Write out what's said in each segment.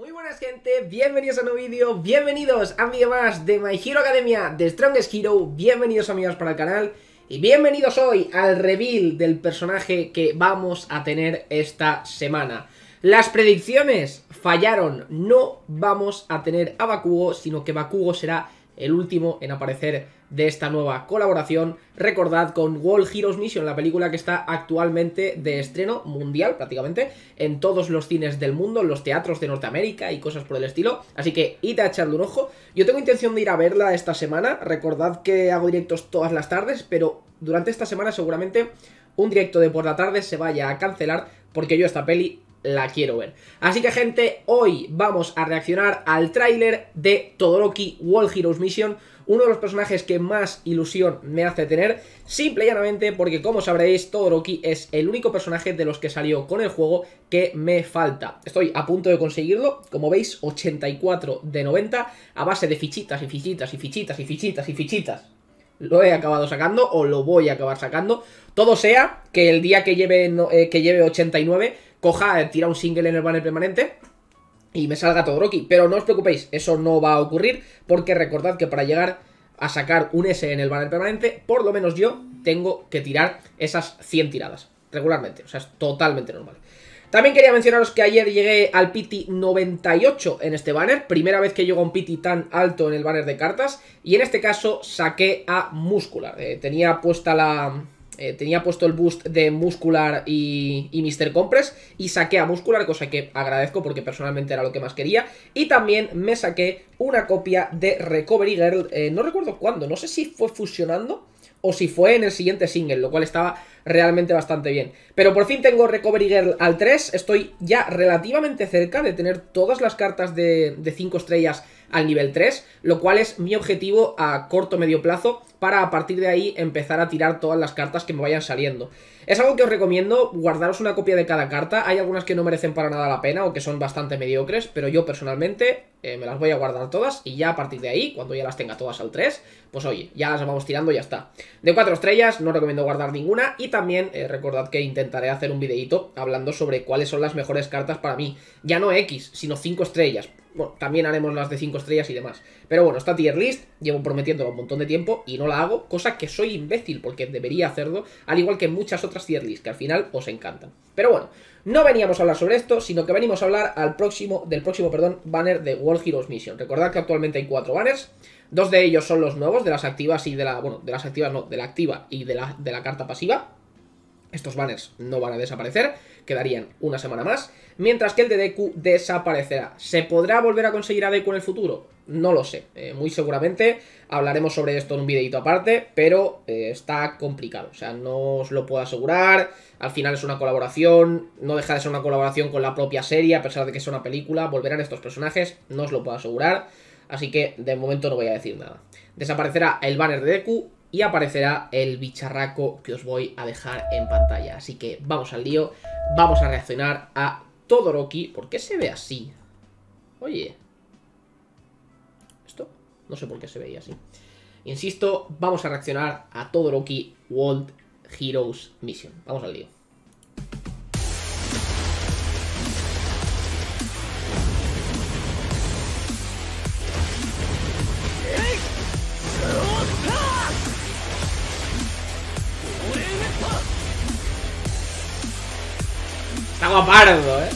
Muy buenas gente, bienvenidos a un nuevo vídeo, bienvenidos a un vídeo más de My Hero Academia, de Strongest Hero, bienvenidos amigos para el canal y bienvenidos hoy al reveal del personaje que vamos a tener esta semana. Las predicciones fallaron, no vamos a tener a Bakugo, sino que Bakugo será el último en aparecer de esta nueva colaboración, recordad, con Wall Heroes Mission, la película que está actualmente de estreno mundial prácticamente en todos los cines del mundo, en los teatros de Norteamérica y cosas por el estilo, así que id a echarle un ojo. Yo tengo intención de ir a verla esta semana, recordad que hago directos todas las tardes, pero durante esta semana seguramente un directo de por la tarde se vaya a cancelar porque yo esta peli la quiero ver. Así que gente, hoy vamos a reaccionar al tráiler de Todoroki World Heroes Mission, uno de los personajes que más ilusión me hace tener, simple y llanamente porque como sabréis, Todoroki es el único personaje de los que salió con el juego que me falta. Estoy a punto de conseguirlo, como veis, 84 de 90, a base de fichitas y fichitas y fichitas y fichitas y fichitas lo he acabado sacando o lo voy a acabar sacando. Todo sea que el día que lleve, eh, que lleve 89 coja, eh, tira un single en el banner permanente y me salga todo rocky. Pero no os preocupéis, eso no va a ocurrir, porque recordad que para llegar a sacar un S en el banner permanente, por lo menos yo tengo que tirar esas 100 tiradas regularmente, o sea, es totalmente normal. También quería mencionaros que ayer llegué al Pity 98 en este banner, primera vez que llego a un Pity tan alto en el banner de cartas, y en este caso saqué a Muscular, eh, tenía puesta la eh, tenía puesto el boost de Muscular y, y Mr. Compress y saqué a Muscular, cosa que agradezco porque personalmente era lo que más quería. Y también me saqué una copia de Recovery Girl, eh, no recuerdo cuándo, no sé si fue fusionando o si fue en el siguiente single, lo cual estaba realmente bastante bien. Pero por fin tengo Recovery Girl al 3, estoy ya relativamente cerca de tener todas las cartas de, de 5 estrellas al nivel 3, lo cual es mi objetivo a corto medio plazo para a partir de ahí empezar a tirar todas las cartas que me vayan saliendo. Es algo que os recomiendo, guardaros una copia de cada carta, hay algunas que no merecen para nada la pena o que son bastante mediocres, pero yo personalmente eh, me las voy a guardar todas y ya a partir de ahí, cuando ya las tenga todas al 3, pues oye, ya las vamos tirando y ya está. De 4 estrellas no recomiendo guardar ninguna y también eh, recordad que intentaré hacer un videito hablando sobre cuáles son las mejores cartas para mí. Ya no X, sino 5 estrellas. Bueno, también haremos las de 5 estrellas y demás. Pero bueno, esta tier list llevo prometiéndola un montón de tiempo y no la hago, cosa que soy imbécil porque debería hacerlo, al igual que muchas otras tier list que al final os encantan. Pero bueno, no veníamos a hablar sobre esto, sino que venimos a hablar al próximo, del próximo perdón, banner de World Heroes Mission. Recordad que actualmente hay cuatro banners. Dos de ellos son los nuevos, de las activas y de la. Bueno, de las activas no, de la activa y de la, de la carta pasiva. Estos banners no van a desaparecer, quedarían una semana más, mientras que el de Deku desaparecerá. ¿Se podrá volver a conseguir a Deku en el futuro? No lo sé, eh, muy seguramente hablaremos sobre esto en un videito aparte, pero eh, está complicado, o sea, no os lo puedo asegurar, al final es una colaboración, no deja de ser una colaboración con la propia serie, a pesar de que sea una película, volverán estos personajes, no os lo puedo asegurar, así que de momento no voy a decir nada. Desaparecerá el banner de Deku y aparecerá el bicharraco que os voy a dejar en pantalla. Así que vamos al lío, vamos a reaccionar a Todoroki. ¿Por qué se ve así? Oye, esto no sé por qué se veía así. Insisto, vamos a reaccionar a Todoroki World Heroes Mission. Vamos al lío. ¿eh?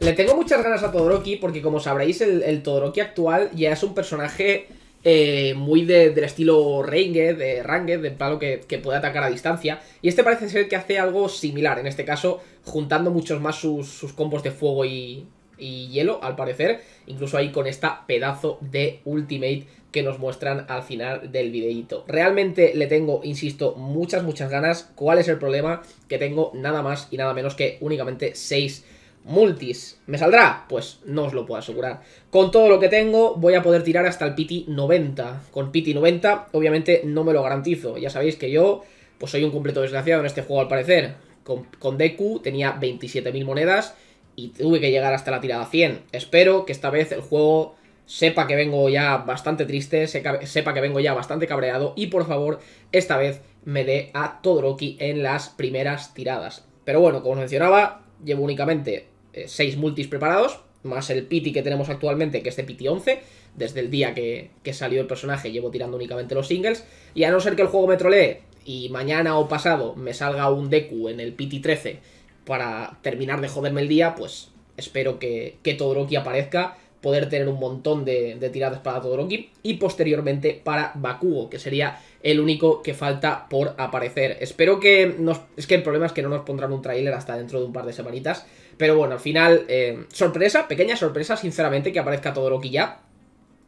Le tengo muchas ganas a Todoroki porque, como sabréis, el, Todoroki actual ya es un personaje eh, muy del estilo Range, de Range, de palo que, puede atacar a distancia. Y este parece ser que hace algo similar, en este caso, juntando muchos más sus, combos de fuego y, y hielo, al parecer. Incluso ahí con esta pedazo de ultimate que nos muestran al final del videíto. Realmente le tengo, insisto, muchas, muchas ganas. ¿Cuál es el problema? Que tengo nada más y nada menos que únicamente 6 multis. ¿Me saldrá? Pues no os lo puedo asegurar. Con todo lo que tengo voy a poder tirar hasta el Pity 90. Con Pity 90 obviamente no me lo garantizo. Ya sabéis que yo pues soy un completo desgraciado en este juego al parecer. Con, con Deku tenía 27.000 monedas y tuve que llegar hasta la tirada 100. Espero que esta vez el juego sepa que vengo ya bastante triste, sepa que vengo ya bastante cabreado y por favor, esta vez me dé a Todoroki en las primeras tiradas. Pero bueno, como os mencionaba, llevo únicamente 6 eh, multis preparados, más el piti que tenemos actualmente, que es de piti 11. Desde el día que, salió el personaje llevo tirando únicamente los singles. Y a no ser que el juego me trolee y mañana o pasado me salga un Deku en el pity 13 para terminar de joderme el día, pues espero que, que Todoroki aparezca poder tener un montón de, tiradas para Todoroki y posteriormente para Bakugo, que sería el único que falta por aparecer. Espero que nos... Es que el problema es que no nos pondrán un tráiler hasta dentro de un par de semanitas. Pero bueno, al final, eh, sorpresa, pequeña sorpresa, sinceramente, que aparezca Todoroki ya.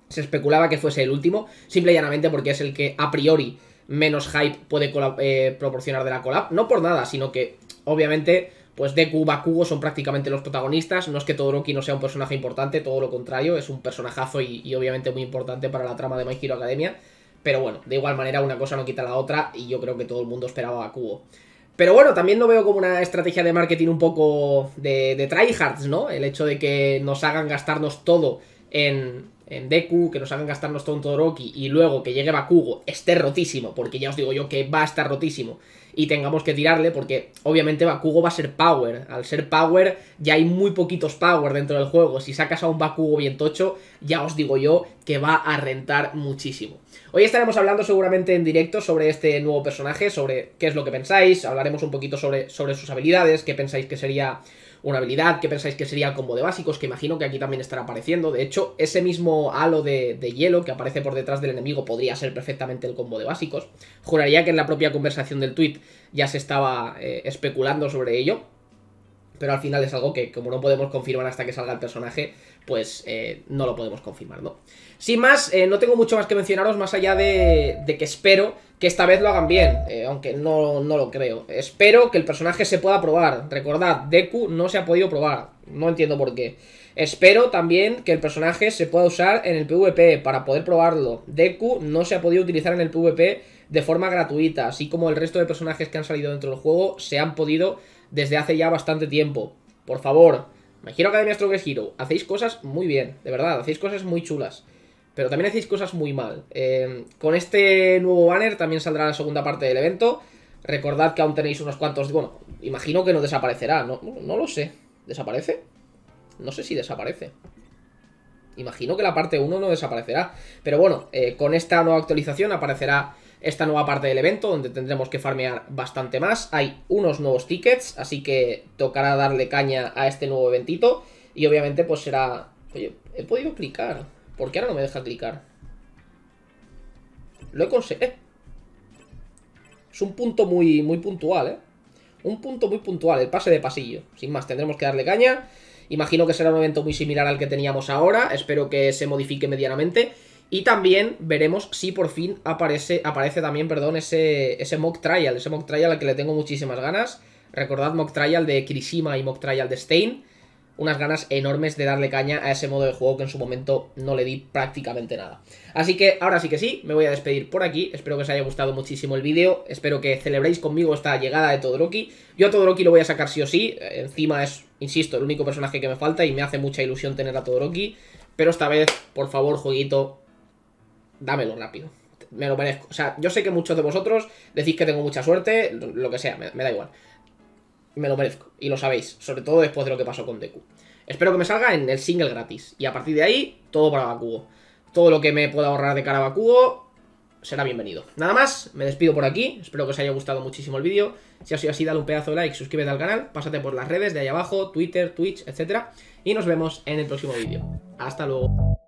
Se especulaba que fuese el último, simple y llanamente porque es el que a priori menos hype puede eh, proporcionar de la collab. No por nada, sino que obviamente pues Deku, Bakugo son prácticamente los protagonistas. No es que Todoroki no sea un personaje importante, todo lo contrario, es un personajazo y, obviamente muy importante para la trama de My Hero Academia. Pero bueno, de igual manera una cosa no quita la otra y yo creo que todo el mundo esperaba a Bakugo. Pero bueno, también lo veo como una estrategia de marketing un poco de, de tryhards, ¿no? El hecho de que nos hagan gastarnos todo en, en Deku, que nos hagan gastarnos todo un Todoroki y luego que llegue Bakugo, esté rotísimo, porque ya os digo yo que va a estar rotísimo y tengamos que tirarle, porque obviamente Bakugo va a ser Power. Al ser Power, ya hay muy poquitos Power dentro del juego. Si sacas a un Bakugo bien tocho, ya os digo yo que va a rentar muchísimo. Hoy estaremos hablando seguramente en directo sobre este nuevo personaje, sobre qué es lo que pensáis, hablaremos un poquito sobre, sobre sus habilidades, qué pensáis que sería una habilidad, que pensáis que sería el combo de básicos, que imagino que aquí también estará apareciendo. De hecho, ese mismo halo de, hielo que aparece por detrás del enemigo podría ser perfectamente el combo de básicos. Juraría que en la propia conversación del tweet ya se estaba eh, especulando sobre ello. Pero al final es algo que, como no podemos confirmar hasta que salga el personaje, pues eh, no lo podemos confirmar, ¿no? Sin más, eh, no tengo mucho más que mencionaros, más allá de, de que espero que esta vez lo hagan bien, eh, aunque no, no, lo creo. Espero que el personaje se pueda probar. Recordad, Deku no se ha podido probar, no entiendo por qué. Espero también que el personaje se pueda usar en el PvP para poder probarlo. Deku no se ha podido utilizar en el PvP de forma gratuita, así como el resto de personajes que han salido dentro del juego se han podido desde hace ya bastante tiempo. Por favor, Me quiero Academia Stroke Hero, hacéis cosas muy bien, de verdad, hacéis cosas muy chulas pero también hacéis cosas muy mal. Em, con este nuevo banner también saldrá la segunda parte del evento. Recordad que aún tenéis unos cuantos... Bueno, imagino que no desaparecerá, no, no lo sé. ¿Desaparece? No sé si desaparece. Imagino que la parte 1 no desaparecerá. Pero bueno, eh, con esta nueva actualización aparecerá esta nueva parte del evento, donde tendremos que farmear bastante más. Hay unos nuevos tickets, así que tocará darle caña a este nuevo eventito. Y obviamente pues será... Oye, he podido clicar... ¿Por ahora no me deja clicar? Lo he conseguido. Eh. Es un punto muy, muy puntual, ¿eh? Un punto muy puntual, el pase de pasillo. Sin más, tendremos que darle caña. Imagino que será un evento muy similar al que teníamos ahora. Espero que se modifique medianamente. Y también veremos si por fin aparece, aparece también perdón, ese, ese mock trial. Ese mock trial al que le tengo muchísimas ganas. Recordad mock trial de Kirishima y mock trial de Stein unas ganas enormes de darle caña a ese modo de juego que en su momento no le di prácticamente nada. Así que ahora sí que sí, me voy a despedir por aquí, espero que os haya gustado muchísimo el vídeo, espero que celebréis conmigo esta llegada de Todoroki, yo a Todoroki lo voy a sacar sí o sí, encima es, insisto, el único personaje que me falta y me hace mucha ilusión tener a Todoroki, pero esta vez, por favor, jueguito, dámelo rápido me lo merezco. O sea, yo sé que muchos de vosotros decís que tengo mucha suerte, lo que sea, me, me da igual me lo merezco, y lo sabéis, sobre todo después de lo que pasó con Deku. Espero que me salga en el single gratis, y a partir de ahí, todo para Bakugo. Todo lo que me pueda ahorrar de cara a Bakugo será bienvenido. Nada más, me despido por aquí, espero que os haya gustado muchísimo el vídeo. Si ha sido así, dale un pedazo de like, suscríbete al canal, pásate por las redes de ahí abajo, Twitter, Twitch, etc. Y nos vemos en el próximo vídeo. Hasta luego.